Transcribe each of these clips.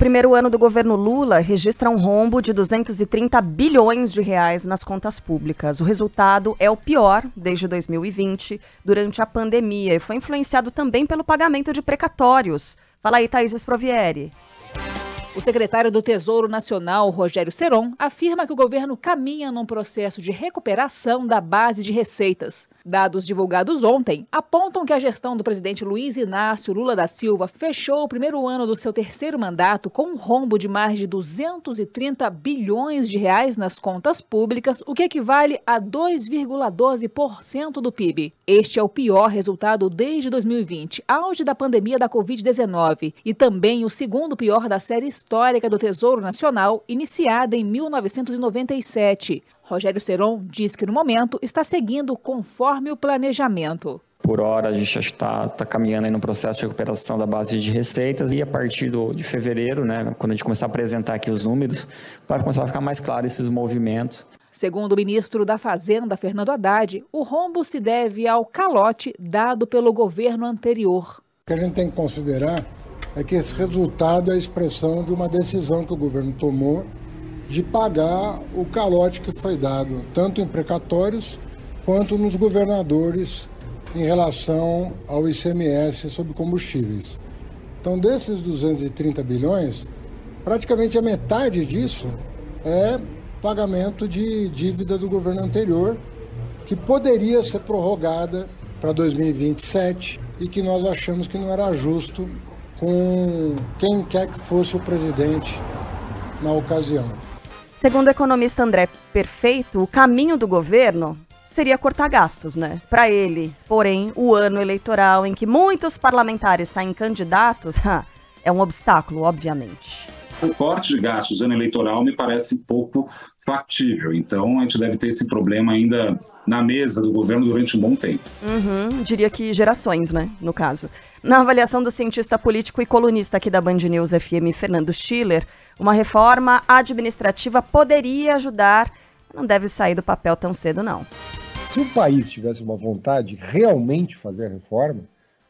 primeiro ano do governo Lula registra um rombo de 230 bilhões de reais nas contas públicas. O resultado é o pior desde 2020, durante a pandemia, e foi influenciado também pelo pagamento de precatórios. Fala aí, Thaís Esprovieri. O secretário do Tesouro Nacional, Rogério Seron, afirma que o governo caminha num processo de recuperação da base de receitas. Dados divulgados ontem apontam que a gestão do presidente Luiz Inácio Lula da Silva fechou o primeiro ano do seu terceiro mandato com um rombo de mais de 230 bilhões de reais nas contas públicas, o que equivale a 2,12% do PIB. Este é o pior resultado desde 2020, auge da pandemia da Covid-19, e também o segundo pior da série histórica do Tesouro Nacional, iniciada em 1997. Rogério Seron diz que no momento está seguindo conforme o planejamento. Por hora, a gente já está, está caminhando aí no processo de recuperação da base de receitas e a partir do, de fevereiro, né, quando a gente começar a apresentar aqui os números, vai começar a ficar mais claro esses movimentos. Segundo o ministro da Fazenda, Fernando Haddad, o rombo se deve ao calote dado pelo governo anterior. O que a gente tem que considerar é que esse resultado é a expressão de uma decisão que o governo tomou de pagar o calote que foi dado, tanto em precatórios quanto nos governadores em relação ao ICMS sobre combustíveis. Então, desses 230 bilhões, praticamente a metade disso é pagamento de dívida do governo anterior, que poderia ser prorrogada para 2027 e que nós achamos que não era justo com quem quer que fosse o presidente na ocasião. Segundo o economista André Perfeito, o caminho do governo seria cortar gastos, né? Para ele. Porém, o ano eleitoral em que muitos parlamentares saem candidatos é um obstáculo, obviamente um corte de gastos ano eleitoral me parece pouco factível. Então, a gente deve ter esse problema ainda na mesa do governo durante um bom tempo. Uhum, diria que gerações, né, no caso. Na avaliação do cientista político e colunista aqui da Band News FM, Fernando Schiller, uma reforma administrativa poderia ajudar, não deve sair do papel tão cedo, não. Se o país tivesse uma vontade de realmente fazer a reforma,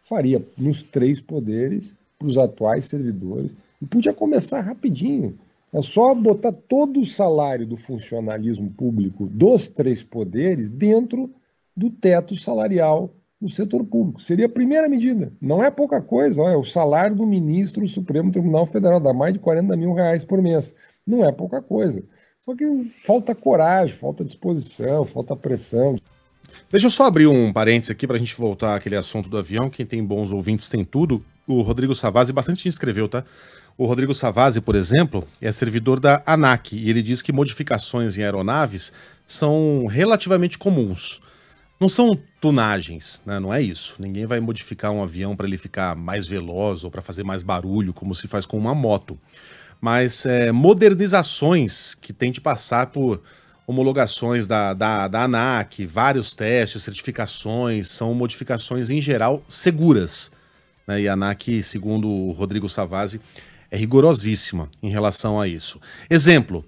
faria nos três poderes, para os atuais servidores, e podia começar rapidinho. É só botar todo o salário do funcionalismo público dos três poderes dentro do teto salarial do setor público. Seria a primeira medida. Não é pouca coisa. Olha, o salário do ministro do Supremo Tribunal Federal dá mais de 40 mil reais por mês. Não é pouca coisa. Só que falta coragem, falta disposição, falta pressão. Deixa eu só abrir um parênteses aqui para a gente voltar àquele assunto do avião. Quem tem bons ouvintes tem tudo o Rodrigo Savazzi bastante escreveu, tá? O Rodrigo Savazzi, por exemplo, é servidor da ANAC e ele diz que modificações em aeronaves são relativamente comuns. Não são tunagens, né? não é isso. Ninguém vai modificar um avião para ele ficar mais veloz ou para fazer mais barulho, como se faz com uma moto. Mas é, modernizações que tem de passar por homologações da, da, da ANAC, vários testes, certificações, são modificações em geral seguras né? E a ANAC, segundo o Rodrigo Savazzi, é rigorosíssima em relação a isso. Exemplo,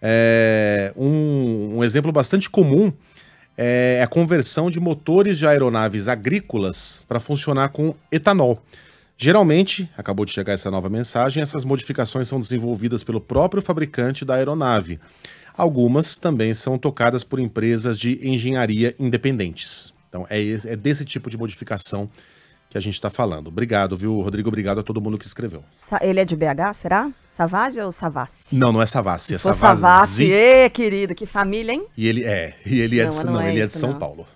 é, um, um, exemplo bastante comum é, é a conversão de motores de aeronaves agrícolas para funcionar com etanol. Geralmente, acabou de chegar essa nova mensagem, essas modificações são desenvolvidas pelo próprio fabricante da aeronave. Algumas também são tocadas por empresas de engenharia independentes. Então, é, é desse tipo de modificação que a gente está falando. Obrigado, viu, Rodrigo? Obrigado a todo mundo que escreveu. Ele é de BH, será? Savage ou Savassi? Não, não é Savassi, é Savassi. Savassi, querido, que família, hein? E ele é, e ele é não, de, não, não é ele é de São Paulo.